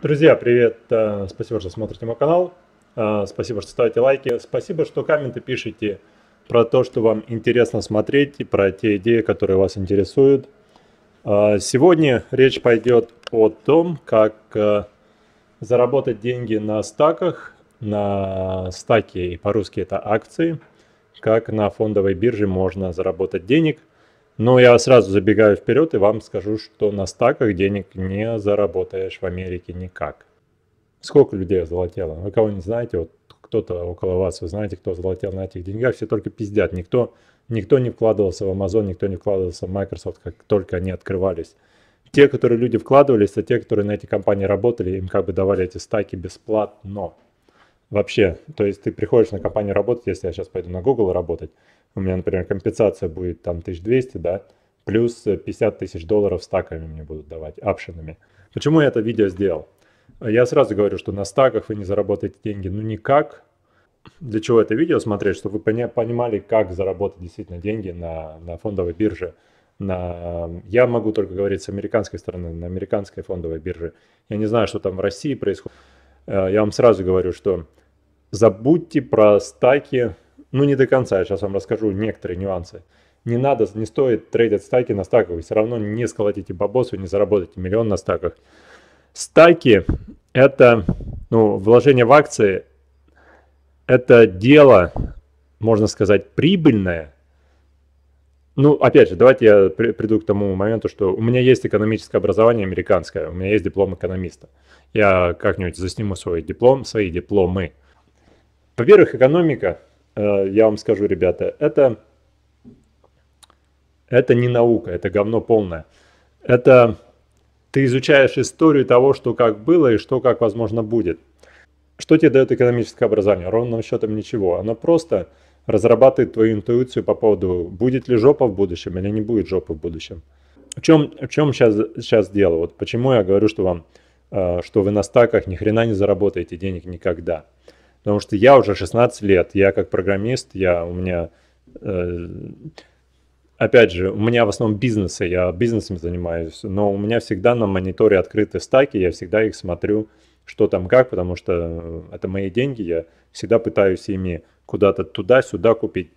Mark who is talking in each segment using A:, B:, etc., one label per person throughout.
A: Друзья, привет! Э, спасибо, что смотрите мой канал. Э, спасибо, что ставите лайки. Спасибо, что комменты пишите про то, что вам интересно смотреть и про те идеи, которые вас интересуют. Э, сегодня речь пойдет о том, как заработать деньги на стаках, на стаке, и по-русски это акции, как на фондовой бирже можно заработать денег. Но я сразу забегаю вперед и вам скажу, что на стаках денег не заработаешь в Америке никак. Сколько людей золотело? Вы кого не знаете, вот кто-то около вас, вы знаете, кто озолотел на этих деньгах, все только пиздят. Никто, никто не вкладывался в Amazon, никто не вкладывался в Microsoft, как только они открывались. Те, которые люди вкладывались, это те, которые на эти компании работали, им как бы давали эти стаки бесплатно вообще. То есть ты приходишь на компанию работать, если я сейчас пойду на Google работать, у меня, например, компенсация будет там 1200, да, плюс 50 тысяч долларов стаками мне будут давать, апшенами. Почему я это видео сделал? Я сразу говорю, что на стаках вы не заработаете деньги, ну никак. Для чего это видео смотреть? Чтобы вы понимали, как заработать действительно деньги на, на фондовой бирже. На... Я могу только говорить с американской стороны, на американской фондовой бирже. Я не знаю, что там в России происходит. Э, я вам сразу говорю, что Забудьте про стаки, ну не до конца, я сейчас вам расскажу некоторые нюансы. Не надо, не стоит трейдить стаки на стаках, вы все равно не сколотите бабосу, не заработаете миллион на стаках. Стаки – это, ну, вложение в акции – это дело, можно сказать, прибыльное. Ну, опять же, давайте я при, приду к тому моменту, что у меня есть экономическое образование американское, у меня есть диплом экономиста. Я как-нибудь засниму свой диплом, свои дипломы – во-первых, экономика, э, я вам скажу, ребята, это, это не наука, это говно полное. Это ты изучаешь историю того, что как было и что как возможно будет. Что тебе дает экономическое образование? Ровным счетом ничего. Оно просто разрабатывает твою интуицию по поводу, будет ли жопа в будущем или не будет жопы в будущем. В чем, в чем сейчас, сейчас дело? Вот почему я говорю, что вам, э, что вы на стаках ни хрена не заработаете денег никогда. Потому что я уже 16 лет, я как программист, я у меня... Э, опять же, у меня в основном бизнесы, я бизнесом занимаюсь, но у меня всегда на мониторе открыты стаки, я всегда их смотрю, что там как, потому что э, это мои деньги, я всегда пытаюсь ими куда-то туда-сюда купить.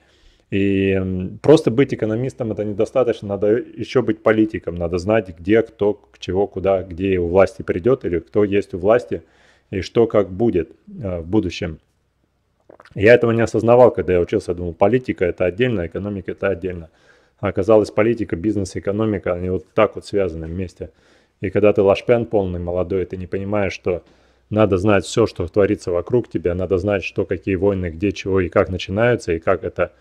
A: И просто быть экономистом это недостаточно, надо еще быть политиком, надо знать, где, кто, к чего, куда, где у власти придет или кто есть у власти и что как будет э, в будущем. Я этого не осознавал, когда я учился. думал, политика это отдельно, экономика это отдельно. А оказалось, политика, бизнес, экономика, они вот так вот связаны вместе. И когда ты лашпен полный, молодой, ты не понимаешь, что надо знать все, что творится вокруг тебя, надо знать, что какие войны, где, чего и как начинаются, и как это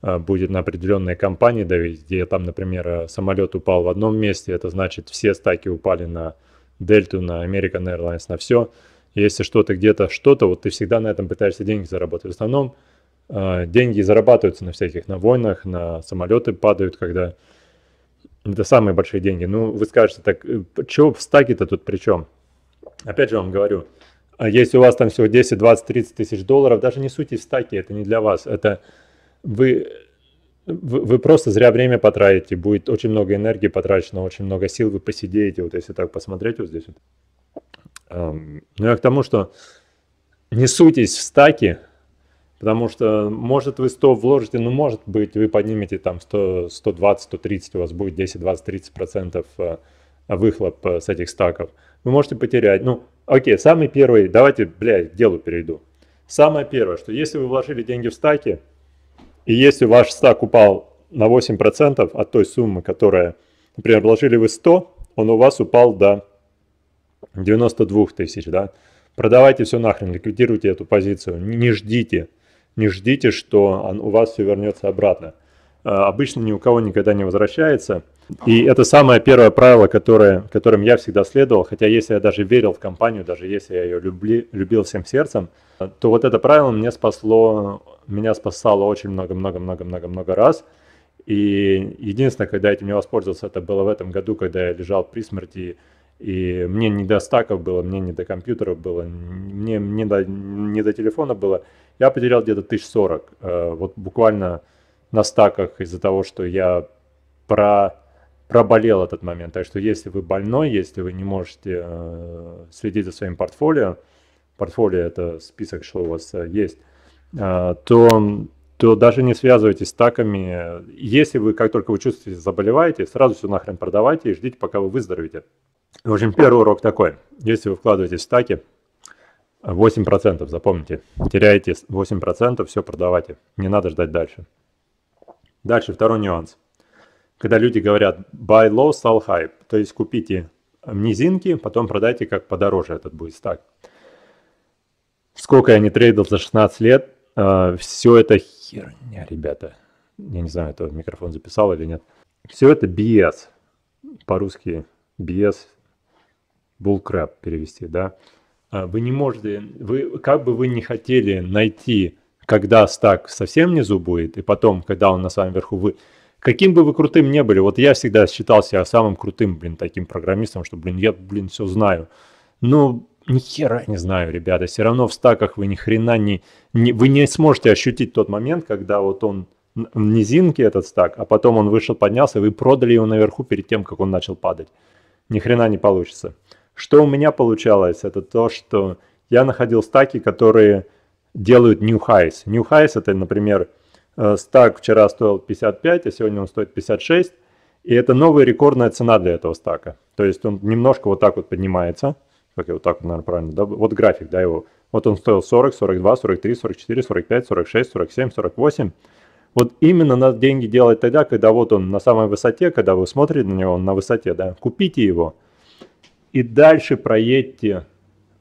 A: э, будет на определенные компании давить, где там, например, э, самолет упал в одном месте, это значит все стаки упали на Дельту, на American Airlines, на все. Если что-то где-то, что-то, вот ты всегда на этом пытаешься деньги заработать. В основном э, деньги зарабатываются на всяких, на войнах, на самолеты падают, когда это самые большие деньги. Ну, вы скажете, так, э, чего в стаке-то тут при чем? Опять же вам говорю, а если у вас там всего 10, 20, 30 тысяч долларов, даже не суть в стаки, это не для вас. Это вы, вы, вы просто зря время потратите, будет очень много энергии потрачено, очень много сил, вы посидеете, вот если так посмотреть вот здесь вот. Эм, ну, я к тому, что не суйтесь в стаки, потому что, может, вы 100 вложите, но, ну, может быть, вы поднимете там 100, 120, 130, у вас будет 10, 20, 30 процентов э, выхлоп э, с этих стаков. Вы можете потерять. Ну, окей, самый первый, давайте, блядь, к делу перейду. Самое первое, что если вы вложили деньги в стаки, и если ваш стак упал на 8% от той суммы, которая, например, вложили вы 100, он у вас упал до 92 тысяч, да, продавайте все нахрен, ликвидируйте эту позицию, не ждите, не ждите, что у вас все вернется обратно. А, обычно ни у кого никогда не возвращается. И это самое первое правило, которое, которым я всегда следовал, хотя если я даже верил в компанию, даже если я ее любли, любил всем сердцем, то вот это правило мне спасло, меня спасало очень много-много-много-много-много раз. И единственное, когда этим не воспользовался, это было в этом году, когда я лежал при смерти, и мне не до стаков было, мне не до компьютера было, мне не до, не до телефона было. Я потерял где-то 1040. Э, вот буквально на стаках из-за того, что я про, проболел этот момент. Так что если вы больной, если вы не можете э, следить за своим портфолио, портфолио это список, что у вас э, есть, то то даже не связывайтесь с таками. Если вы, как только вы чувствуете, заболеваете, сразу все нахрен продавайте и ждите, пока вы выздоровеете. В общем, первый урок такой. Если вы вкладываете в стаки, 8%, запомните, теряете 8%, все продавайте, не надо ждать дальше. Дальше второй нюанс. Когда люди говорят buy low, sell high, то есть купите низинки, потом продайте как подороже этот будет стак. Сколько я не трейдил за 16 лет, э, все это херня, ребята. Я не знаю, это микрофон записал или нет. Все это BS, по-русски BS bullcrap перевести, да, а вы не можете, вы, как бы вы не хотели найти, когда стак совсем внизу будет, и потом, когда он на самом верху, вы, каким бы вы крутым не были, вот я всегда считал себя самым крутым, блин, таким программистом, что, блин, я, блин, все знаю. Ну ни хера не знаю, ребята, все равно в стаках вы ни хрена не, не, вы не сможете ощутить тот момент, когда вот он в низинке этот стак, а потом он вышел, поднялся, и вы продали его наверху перед тем, как он начал падать. Ни хрена не получится. Что у меня получалось, это то, что я находил стаки, которые делают new highs. New highs это, например, э, стак вчера стоил 55, а сегодня он стоит 56. И это новая рекордная цена для этого стака. То есть он немножко вот так вот поднимается. Как я вот так вот, наверное, правильно. Да? Вот график, да, его. Вот он стоил 40, 42, 43, 44, 45, 46, 47, 48. Вот именно надо деньги делать тогда, когда вот он на самой высоте, когда вы смотрите на него, он на высоте, да. Купите его – и дальше проедьте,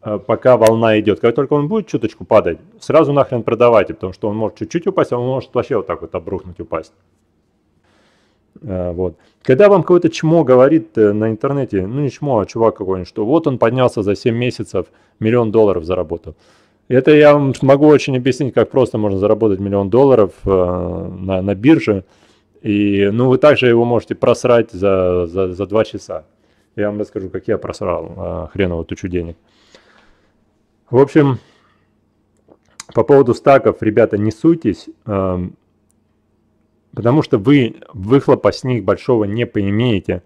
A: э, пока волна идет. Как только он будет чуточку падать, сразу нахрен продавайте, потому что он может чуть-чуть упасть, а он может вообще вот так вот обрухнуть, упасть. Э, вот. Когда вам какое-то чмо говорит э, на интернете, ну не чмо, а чувак какой-нибудь, что вот он поднялся за 7 месяцев, миллион долларов заработал. Это я вам могу очень объяснить, как просто можно заработать миллион долларов э, на, на бирже. И, ну, вы также его можете просрать за, за, за 2 часа. Я вам расскажу, как я просрал а, хреново тучу денег. В общем, по поводу стаков, ребята, не суйтесь, а, потому что вы выхлопа с них большого не поимеете.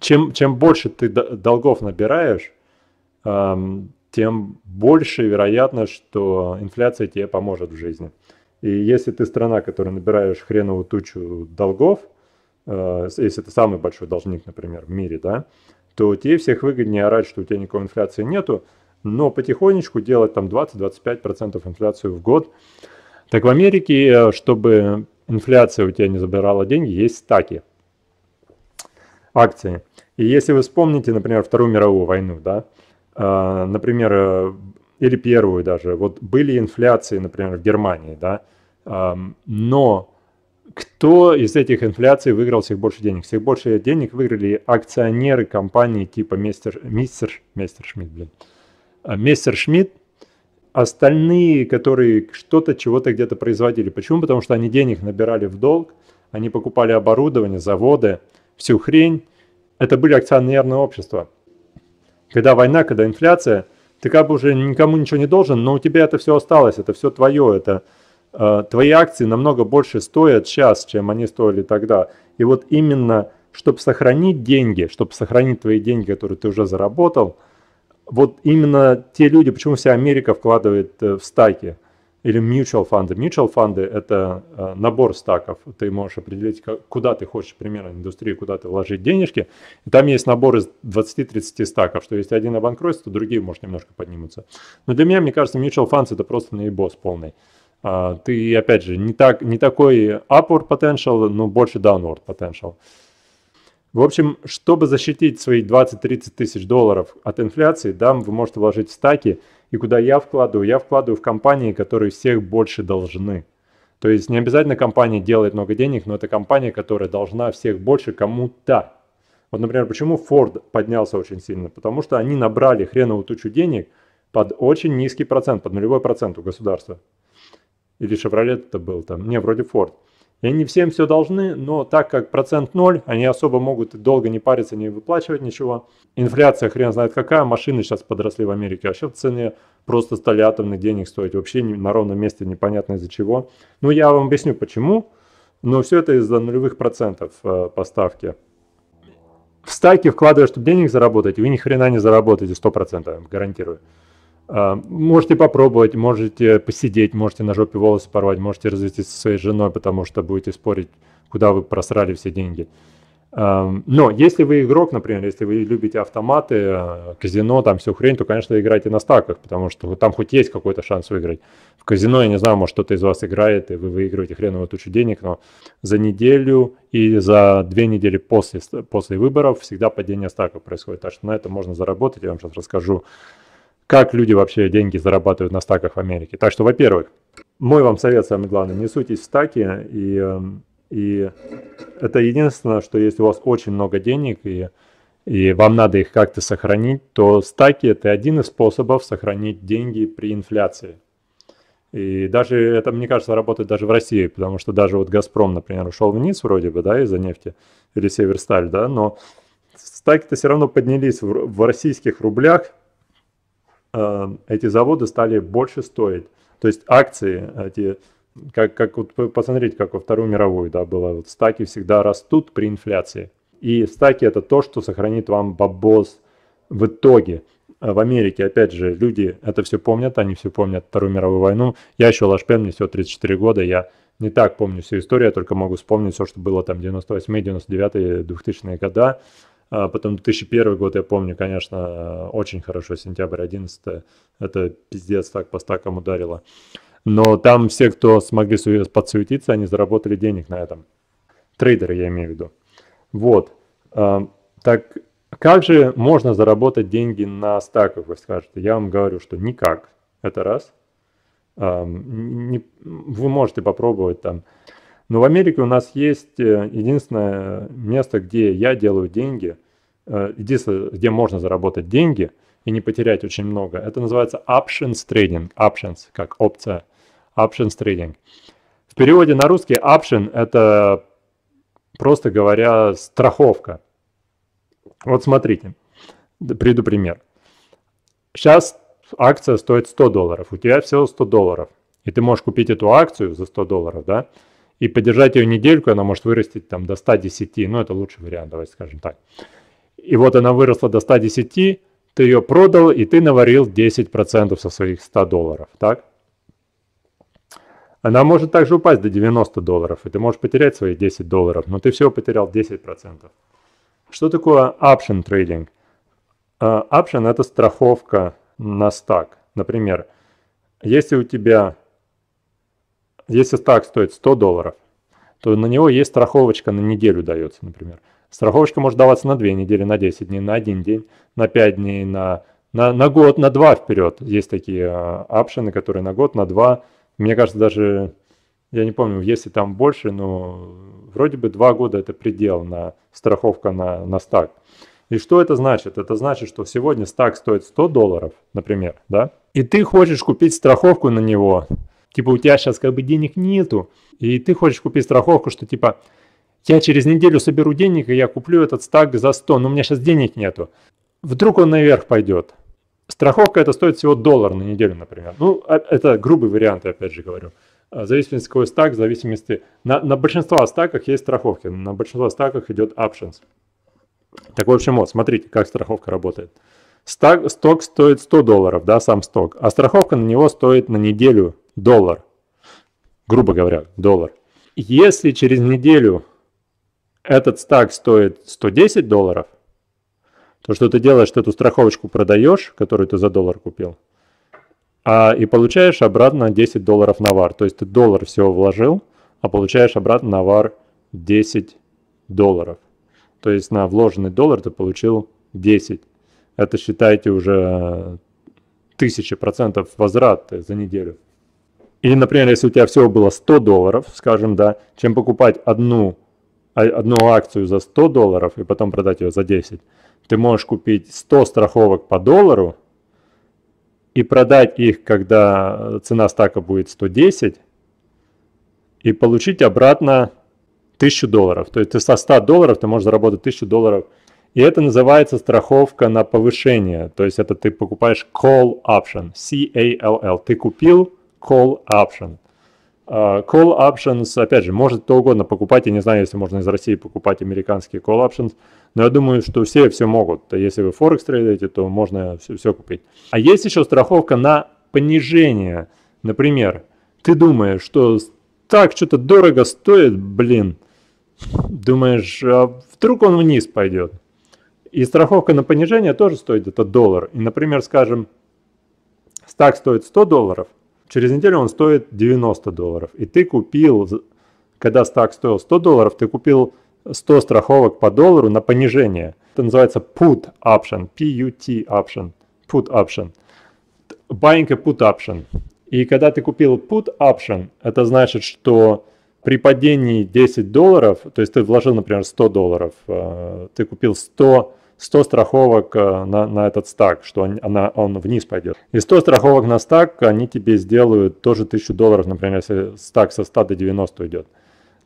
A: Чем, чем больше ты долгов набираешь, а, тем больше вероятность, что инфляция тебе поможет в жизни. И если ты страна, которая набираешь хреновую тучу долгов – Э, если это самый большой должник, например, в мире, да, то тебе всех выгоднее орать, что у тебя никакой инфляции нету, но потихонечку делать там 20-25% инфляцию в год. Так в Америке, э, чтобы инфляция у тебя не забирала деньги, есть стаки, акции. И если вы вспомните, например, Вторую мировую войну, да, э, например, или первую даже, вот были инфляции, например, в Германии, да, эм, но кто из этих инфляций выиграл всех больше денег? Всех больше денег выиграли акционеры компании типа Мистер, Мистер, Мистер Шмидт, блин. А, мистер Шмидт, остальные, которые что-то, чего-то где-то производили. Почему? Потому что они денег набирали в долг, они покупали оборудование, заводы, всю хрень. Это были акционерные общества. Когда война, когда инфляция, ты как бы уже никому ничего не должен, но у тебя это все осталось, это все твое, это Э, твои акции намного больше стоят сейчас, чем они стоили тогда. И вот именно, чтобы сохранить деньги, чтобы сохранить твои деньги, которые ты уже заработал, вот именно те люди, почему вся Америка вкладывает э, в стаки или mutual фанды. Mutual фанды – это э, набор стаков. Ты можешь определить, куда ты хочешь, примерно, индустрию, куда ты вложить денежки. И там есть набор из 20-30 стаков, что если один обанкротится, то другие, может, немножко поднимутся. Но для меня, мне кажется, mutual funds – это просто наибос полный. А, ты, опять же, не, так, не такой upward potential, но больше downward potential. В общем, чтобы защитить свои 20-30 тысяч долларов от инфляции, да, вы можете вложить в стаки. И куда я вкладываю? Я вкладываю в компании, которые всех больше должны. То есть не обязательно компания делает много денег, но это компания, которая должна всех больше кому-то. Вот, например, почему Ford поднялся очень сильно? Потому что они набрали хреновую тучу денег под очень низкий процент, под нулевой процент у государства. Или Chevrolet это был там, не, вроде Ford. И они всем все должны, но так как процент ноль, они особо могут долго не париться, не выплачивать ничего. Инфляция хрен знает какая, машины сейчас подросли в Америке вообще в цене, просто стали атомных денег стоить, вообще на ровном месте непонятно из-за чего. Ну, я вам объясню почему, но все это из-за нулевых процентов э, поставки. В стайки вкладываешь, чтобы денег заработать, и вы ни хрена не заработаете, 100%, гарантирую. А, можете попробовать, можете посидеть, можете на жопе волосы порвать, можете развестись со своей женой, потому что будете спорить, куда вы просрали все деньги. А, но если вы игрок, например, если вы любите автоматы, а, казино, там всю хрень, то, конечно, играйте на стаках, потому что там хоть есть какой-то шанс выиграть. В казино, я не знаю, может, кто-то из вас играет, и вы выигрываете хреновую тучу денег, но за неделю и за две недели после, после выборов всегда падение стаков происходит. Так что на это можно заработать, я вам сейчас расскажу как люди вообще деньги зарабатывают на стаках в Америке. Так что, во-первых, мой вам совет самый главный, не суйтесь в стаки, и, эм, и это единственное, что если у вас очень много денег, и, и вам надо их как-то сохранить, то стаки – это один из способов сохранить деньги при инфляции. И даже это, мне кажется, работает даже в России, потому что даже вот «Газпром», например, ушел вниз вроде бы, да, из-за нефти, или «Северсталь», да, но стаки-то все равно поднялись в, в российских рублях – Э, эти заводы стали больше стоить. То есть акции эти, как, как вот посмотрите, как во Вторую мировую да, было, вот стаки всегда растут при инфляции. И стаки это то, что сохранит вам бабос в итоге. Э, в Америке, опять же, люди это все помнят, они все помнят Вторую мировую войну. Я еще лашпен, мне всего 34 года, я не так помню всю историю, я только могу вспомнить все, что было там 98, 99, 2000 года. А потом 2001 год, я помню, конечно, э, очень хорошо, сентябрь 11 это пиздец так по стакам ударило. Но там все, кто смогли подсуетиться, они заработали денег на этом. Трейдеры, я имею в виду. Вот. А, так как же можно заработать деньги на стаках, вы скажете? Я вам говорю, что никак. Это раз. А, вы можете попробовать там. Но в Америке у нас есть э, единственное место, где я делаю деньги. Э, единственное, где можно заработать деньги и не потерять очень много, это называется options trading, options как опция, options trading. В переводе на русский option это, просто говоря, страховка. Вот смотрите, приду пример. Сейчас акция стоит 100 долларов, у тебя всего 100 долларов, и ты можешь купить эту акцию за 100 долларов, да, и подержать ее недельку, она может вырастить там до 110, ну это лучший вариант, давайте скажем так и вот она выросла до 110, ты ее продал, и ты наварил 10% со своих 100 долларов, так? Она может также упасть до 90 долларов, и ты можешь потерять свои 10 долларов, но ты всего потерял 10%. Что такое option trading? Uh, option – это страховка на стак. Например, если у тебя, если стак стоит 100 долларов, то на него есть страховочка на неделю дается, например. Страховочка может даваться на 2 недели, на 10 дней, на 1 день, на 5 дней, на, на, на год, на 2 вперед. Есть такие а, опшены, которые на год, на 2. Мне кажется, даже, я не помню, если там больше, но вроде бы 2 года это предел на страховка на, на стак. И что это значит? Это значит, что сегодня стак стоит 100 долларов, например, да? И ты хочешь купить страховку на него. Типа у тебя сейчас как бы денег нету, и ты хочешь купить страховку, что типа я через неделю соберу денег, и я куплю этот стак за 100, но у меня сейчас денег нету. Вдруг он наверх пойдет. Страховка это стоит всего доллар на неделю, например. Ну, а, это грубый вариант, я опять же говорю. А, в зависимости какой стак, в зависимости... На, на большинство стаках есть страховки, на большинство стаках идет options. Так, в общем, вот, смотрите, как страховка работает. Стак, сток стоит 100 долларов, да, сам сток, а страховка на него стоит на неделю доллар. Грубо говоря, доллар. Если через неделю этот стак стоит 110 долларов, то что ты делаешь, ты эту страховочку продаешь, которую ты за доллар купил, а, и получаешь обратно 10 долларов навар. То есть ты доллар всего вложил, а получаешь обратно навар 10 долларов. То есть на вложенный доллар ты получил 10. Это считайте уже 1000% возврат за неделю. И, например, если у тебя всего было 100 долларов, скажем, да, чем покупать одну а, одну акцию за 100 долларов и потом продать ее за 10, ты можешь купить 100 страховок по доллару и продать их, когда э, цена стака будет 110, и получить обратно 1000 долларов. То есть ты со 100 долларов ты можешь заработать 1000 долларов. И это называется страховка на повышение. То есть это ты покупаешь call option, C-A-L-L. Ты купил call option. А, call options, опять же, может кто угодно покупать, я не знаю, если можно из России покупать американские call options, но я думаю, что все все могут. А если вы Forex трейдаете, то можно все, все купить. А есть еще страховка на понижение. Например, ты думаешь, что так что-то дорого стоит, блин, думаешь, а вдруг он вниз пойдет. И страховка на понижение тоже стоит где-то доллар. И, например, скажем, стак стоит 100 долларов – Через неделю он стоит 90 долларов. И ты купил, когда стак стоил 100 долларов, ты купил 100 страховок по доллару на понижение. Это называется put option, P-U-T option, put option. Buying a put option. И когда ты купил put option, это значит, что при падении 10 долларов, то есть ты вложил, например, 100 долларов, э, ты купил 100 100 страховок э, на, на этот стак, что он, она, он вниз пойдет. И 100 страховок на стак они тебе сделают тоже 1000 долларов, например, если стак со 100 до 90 идет.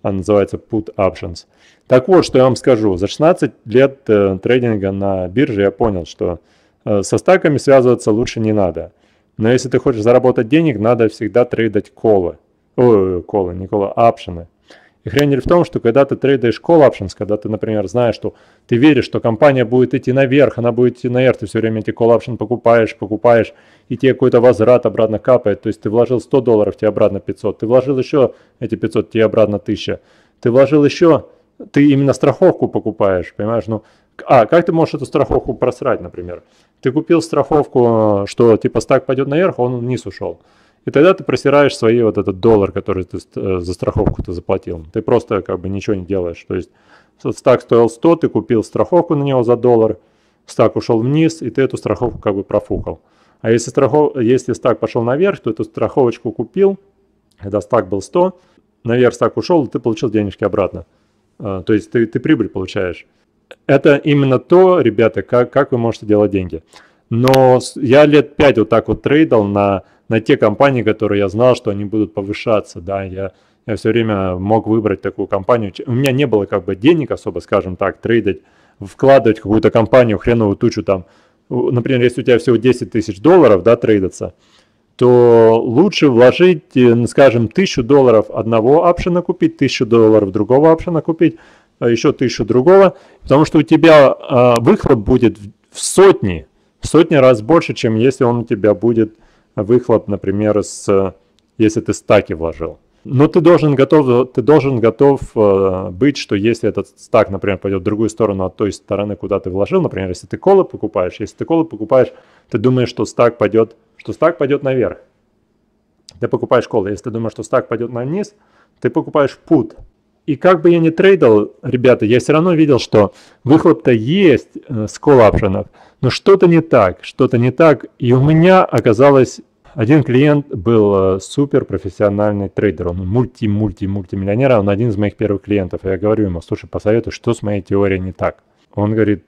A: Она называется Put Options. Так вот, что я вам скажу. За 16 лет э, трейдинга на бирже я понял, что э, со стаками связываться лучше не надо. Но если ты хочешь заработать денег, надо всегда трейдать колы. Ой, колы, не колы, а опшены. И хрень в том, что когда ты трейдаешь call options, когда ты, например, знаешь, что ты веришь, что компания будет идти наверх, она будет идти наверх, ты все время эти call option покупаешь, покупаешь, и тебе какой-то возврат обратно капает. То есть ты вложил 100 долларов, тебе обратно 500, ты вложил еще эти 500, тебе обратно 1000, ты вложил еще, ты именно страховку покупаешь, понимаешь, ну, а, как ты можешь эту страховку просрать, например? Ты купил страховку, что типа стак пойдет наверх, а он вниз ушел. И тогда ты просираешь свои вот этот доллар, который ты э, за страховку ты заплатил. Ты просто как бы ничего не делаешь. То есть стак стоил 100, ты купил страховку на него за доллар, стак ушел вниз, и ты эту страховку как бы профукал. А если, страхов... если стак пошел наверх, то эту страховочку купил, когда стак был 100, наверх стак ушел, и ты получил денежки обратно. Э, то есть ты, ты прибыль получаешь. Это именно то, ребята, как, как вы можете делать деньги. Но я лет 5 вот так вот трейдил на на те компании, которые я знал, что они будут повышаться, да, я, я все время мог выбрать такую компанию. У меня не было как бы денег особо, скажем так, трейдить, вкладывать какую-то компанию, хреновую тучу там. Например, если у тебя всего 10 тысяч долларов, да, трейдаться, то лучше вложить, э, ну, скажем, тысячу долларов одного опшена купить, тысячу долларов другого опшена купить, а еще тысячу другого, потому что у тебя э, выхлоп будет в сотни, в сотни раз больше, чем если он у тебя будет выхлоп, например, с, если ты стаки вложил. Но ты должен готов, ты должен готов э, быть, что если этот стак, например, пойдет в другую сторону от той стороны, куда ты вложил, например, если ты колы покупаешь, если ты колы покупаешь, ты думаешь, что стак пойдет, что стак пойдет наверх. Ты покупаешь колы. Если ты думаешь, что стак пойдет на вниз, ты покупаешь пут. И как бы я ни трейдил, ребята, я все равно видел, что выхлоп-то есть э, с колл-опшенов, но что-то не так, что-то не так. И у меня оказалось один клиент был э, супер профессиональный трейдер, он мульти-мульти-мультимиллионер, а он один из моих первых клиентов. Я говорю ему, слушай, посоветуй, что с моей теорией не так. Он говорит,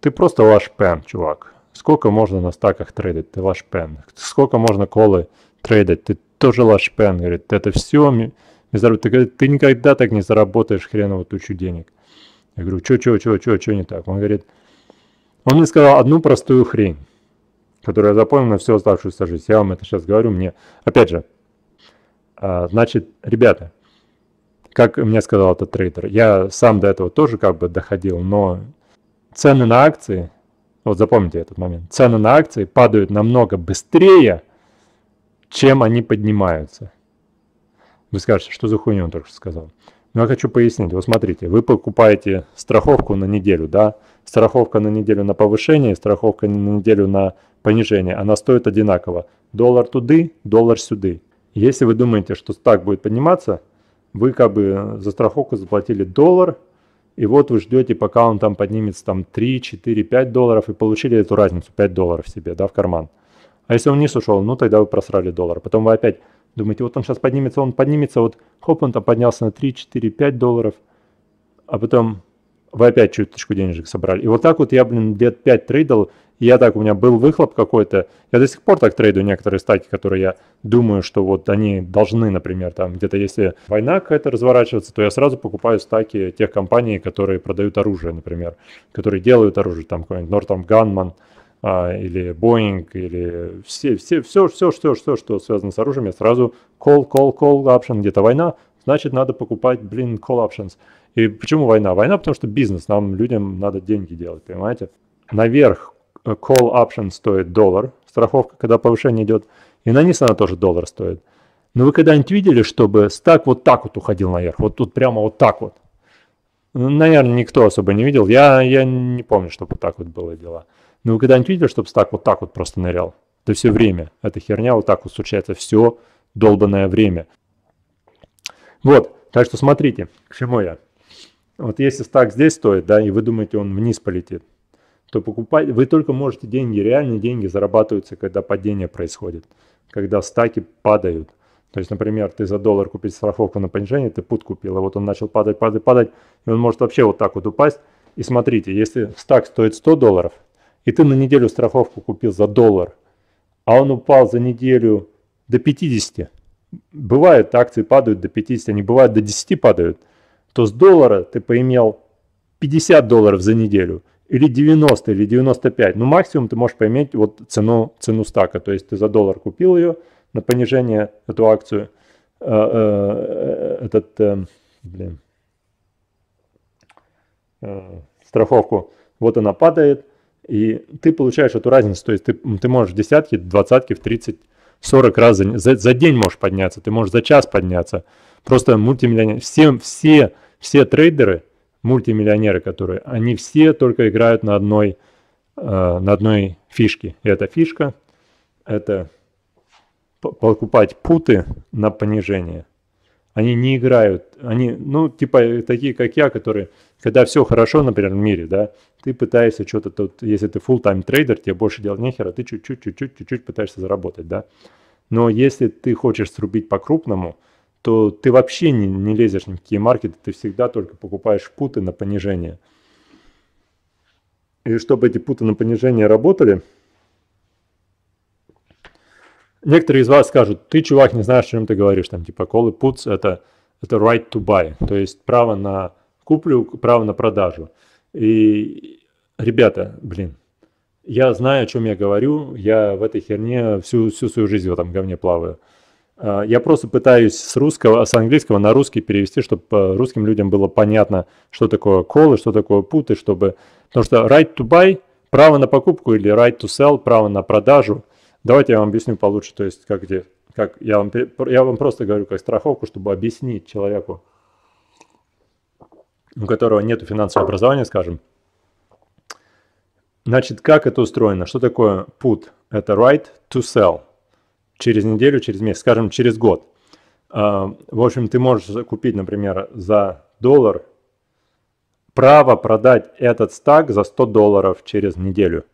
A: ты просто ваш пен, чувак. Сколько можно на стаках трейдить, ты ваш пен. Сколько можно колы трейдить, ты тоже лаш пен. Говорит, это все, ты, ты никогда так не заработаешь хреново тучу денег. Я говорю, что, что, что, что, что не так? Он говорит, он мне сказал одну простую хрень которую я запомнил на всю оставшуюся жизнь. Я вам это сейчас говорю, мне... Опять же, а, значит, ребята, как мне сказал этот трейдер, я сам до этого тоже как бы доходил, но цены на акции, вот запомните этот момент, цены на акции падают намного быстрее, чем они поднимаются. Вы скажете, что за хуйню он только что сказал. Но ну, я хочу пояснить. Вот смотрите, вы покупаете страховку на неделю, да, страховка на неделю на повышение и страховка на неделю на понижение, она стоит одинаково. Доллар туды, доллар сюды. Если вы думаете, что так будет подниматься, вы как бы за страховку заплатили доллар, и вот вы ждете, пока он там поднимется там 3, 4, 5 долларов, и получили эту разницу 5 долларов себе, да, в карман. А если он вниз ушел, ну тогда вы просрали доллар. Потом вы опять думаете, вот он сейчас поднимется, он поднимется, вот хоп, он там поднялся на 3, 4, 5 долларов, а потом вы опять чуточку денежек собрали. И вот так вот я, блин, лет 5 трейдил, и я так, у меня был выхлоп какой-то. Я до сих пор так трейду некоторые стаки, которые я думаю, что вот они должны, например, там где-то если война какая-то разворачивается, то я сразу покупаю стаки тех компаний, которые продают оружие, например, которые делают оружие, там какой-нибудь Northam Gunman, а, или Boeing, или все, все, все, все, все, все, что связано с оружием, я сразу call, call, call option, где-то война, значит, надо покупать, блин, call options. И почему война? Война, потому что бизнес, нам, людям надо деньги делать, понимаете? Наверх э, call option стоит доллар, страховка, когда повышение идет, и на низ она тоже доллар стоит. Но вы когда-нибудь видели, чтобы стак вот так вот уходил наверх, вот тут прямо вот так вот? Ну, Наверное, никто особо не видел. Я, я не помню, чтобы вот так вот было дела. Но вы когда-нибудь видели, чтобы стак вот так вот просто нырял? Да все время. Эта херня вот так вот случается все долбанное время. Вот, так что смотрите, к чему я. Вот если стак здесь стоит, да, и вы думаете, он вниз полетит, то покупать, вы только можете деньги, реальные деньги зарабатываются, когда падение происходит, когда стаки падают. То есть, например, ты за доллар купить страховку на понижение, ты пут купил, а вот он начал падать, падать, падать, и он может вообще вот так вот упасть. И смотрите, если стак стоит 100 долларов, и ты на неделю страховку купил за доллар, а он упал за неделю до 50, Бывают акции падают до 50, они бывают до 10 падают, то с доллара ты поимел 50 долларов за неделю или 90, или 95. Ну, максимум ты можешь поиметь вот цену, цену стака. То есть ты за доллар купил ее на понижение, эту акцию, э, э, э, этот, блин, страховку. Вот она падает, и ты получаешь эту разницу. То есть ты, ты можешь в десятки, в двадцатки, в тридцать 40 раз за, за, за день можешь подняться, ты можешь за час подняться. Просто мультимиллионер, все, все, все трейдеры, мультимиллионеры, которые, они все только играют на одной, э, на одной фишке. И эта фишка, это покупать путы на понижение они не играют, они, ну, типа э, такие, как я, которые, когда все хорошо, например, в мире, да, ты пытаешься что-то тут, если ты full time трейдер, тебе больше делать нехера, ты чуть-чуть, чуть-чуть, чуть-чуть пытаешься заработать, да. Но если ты хочешь срубить по-крупному, то ты вообще не, не лезешь ни в какие маркеты, ты всегда только покупаешь путы на понижение. И чтобы эти путы на понижение работали – Некоторые из вас скажут, ты, чувак, не знаешь, о чем ты говоришь, там, типа, call и puts – это, это right to buy, то есть право на куплю, право на продажу. И, ребята, блин, я знаю, о чем я говорю, я в этой херне всю, всю свою жизнь в этом говне плаваю. А, я просто пытаюсь с русского, с английского на русский перевести, чтобы э, русским людям было понятно, что такое колы, что такое put, чтобы... Потому что right to buy – право на покупку или right to sell – право на продажу – Давайте я вам объясню получше, то есть как где, как я вам, я вам просто говорю как страховку, чтобы объяснить человеку, у которого нет финансового образования, скажем. Значит, как это устроено? Что такое put? Это right to sell. Через неделю, через месяц, скажем, через год. А, в общем, ты можешь купить, например, за доллар право продать этот стак за 100 долларов через неделю.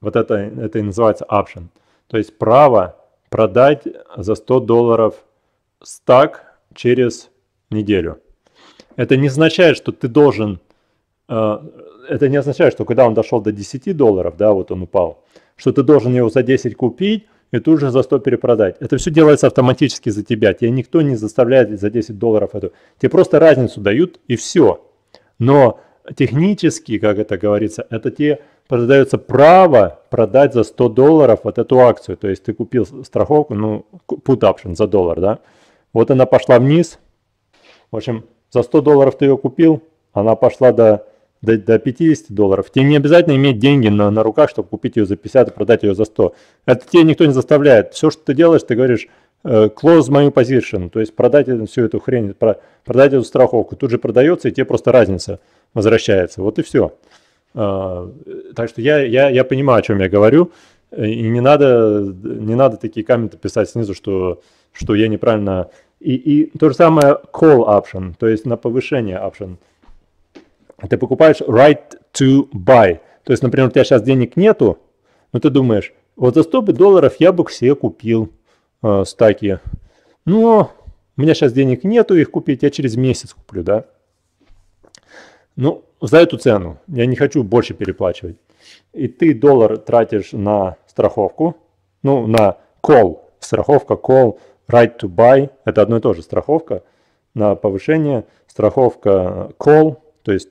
A: Вот это, это и называется option. То есть право продать за 100 долларов стак через неделю. Это не означает, что ты должен... Э, это не означает, что когда он дошел до 10 долларов, да, вот он упал, что ты должен его за 10 купить и тут же за 100 перепродать. Это все делается автоматически за тебя. Тебя никто не заставляет за 10 долларов эту. Тебе просто разницу дают и все. Но технически, как это говорится, это те продается право продать за 100 долларов вот эту акцию. То есть ты купил страховку, ну, put option за доллар, да? Вот она пошла вниз. В общем, за 100 долларов ты ее купил, она пошла до, до, до 50 долларов. Тебе не обязательно иметь деньги на, на руках, чтобы купить ее за 50 и продать ее за 100. Это тебе никто не заставляет. Все, что ты делаешь, ты говоришь, э, close my position, то есть продать всю эту хрень, продать эту страховку. Тут же продается, и тебе просто разница возвращается. Вот и все. А, так что я, я, я понимаю, о чем я говорю. И не надо, не надо такие комменты писать снизу, что, что я неправильно... И, и то же самое call option, то есть на повышение option. Ты покупаешь right to buy. То есть, например, у тебя сейчас денег нету, но ты думаешь, вот за 100 долларов я бы все купил э, стаки. Но у меня сейчас денег нету их купить, я через месяц куплю, да? Ну, за эту цену я не хочу больше переплачивать. И ты доллар тратишь на страховку, ну, на call, страховка call, right to buy, это одно и то же страховка на повышение, страховка call, э, то есть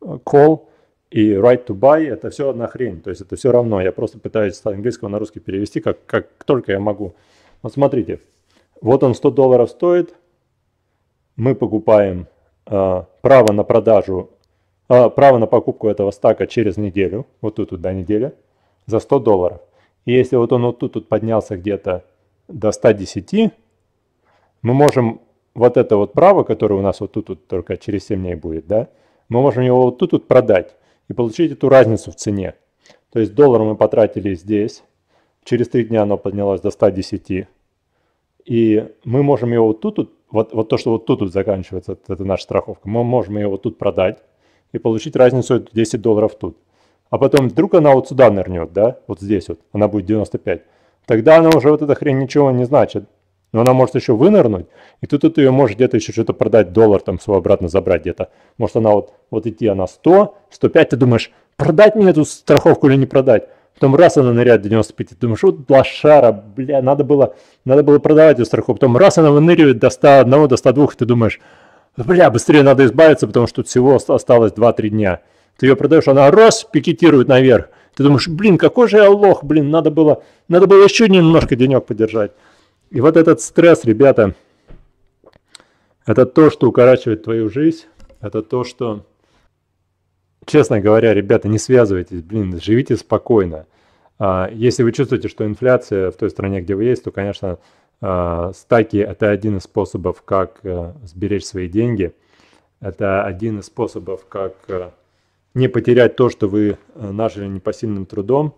A: call э, и right to buy, это все одна хрень, то есть это все равно, я просто пытаюсь с английского на русский перевести, как, как только я могу. Вот смотрите, вот он 100 долларов стоит, мы покупаем э, право на продажу а, право на покупку этого стака через неделю, вот тут, вот до недели, за 100 долларов. И если вот он вот тут вот поднялся где-то до 110, мы можем вот это вот право, которое у нас вот тут вот только через 7 дней будет, да, мы можем его вот тут вот продать и получить эту разницу в цене. То есть доллар мы потратили здесь, через 3 дня оно поднялось до 110, и мы можем его вот тут вот, вот, вот то, что вот тут вот заканчивается, это наша страховка, мы можем его вот тут продать, и получить разницу 10 долларов тут. А потом вдруг она вот сюда нырнет, да, вот здесь вот, она будет 95. Тогда она уже вот эта хрень ничего не значит. Но она может еще вынырнуть, и тут, тут ее может где-то еще что-то продать, доллар там свой обратно забрать где-то. Может она вот, вот идти, она 100, 105, ты думаешь, продать мне эту страховку или не продать? Потом раз она ныряет 95, ты думаешь, вот лошара, бля, надо было, надо было продавать эту страховку. Потом раз она выныривает до 101, до 102, ты думаешь, бля, быстрее надо избавиться, потому что тут всего осталось 2-3 дня. Ты ее продаешь, она раз, пикетирует наверх. Ты думаешь, блин, какой же я лох, блин, надо было, надо было еще немножко денек подержать. И вот этот стресс, ребята, это то, что укорачивает твою жизнь, это то, что, честно говоря, ребята, не связывайтесь, блин, живите спокойно. А, если вы чувствуете, что инфляция в той стране, где вы есть, то, конечно, Э, стаки – это один из способов, как э, сберечь свои деньги. Это один из способов, как э, не потерять то, что вы нажили непосильным трудом.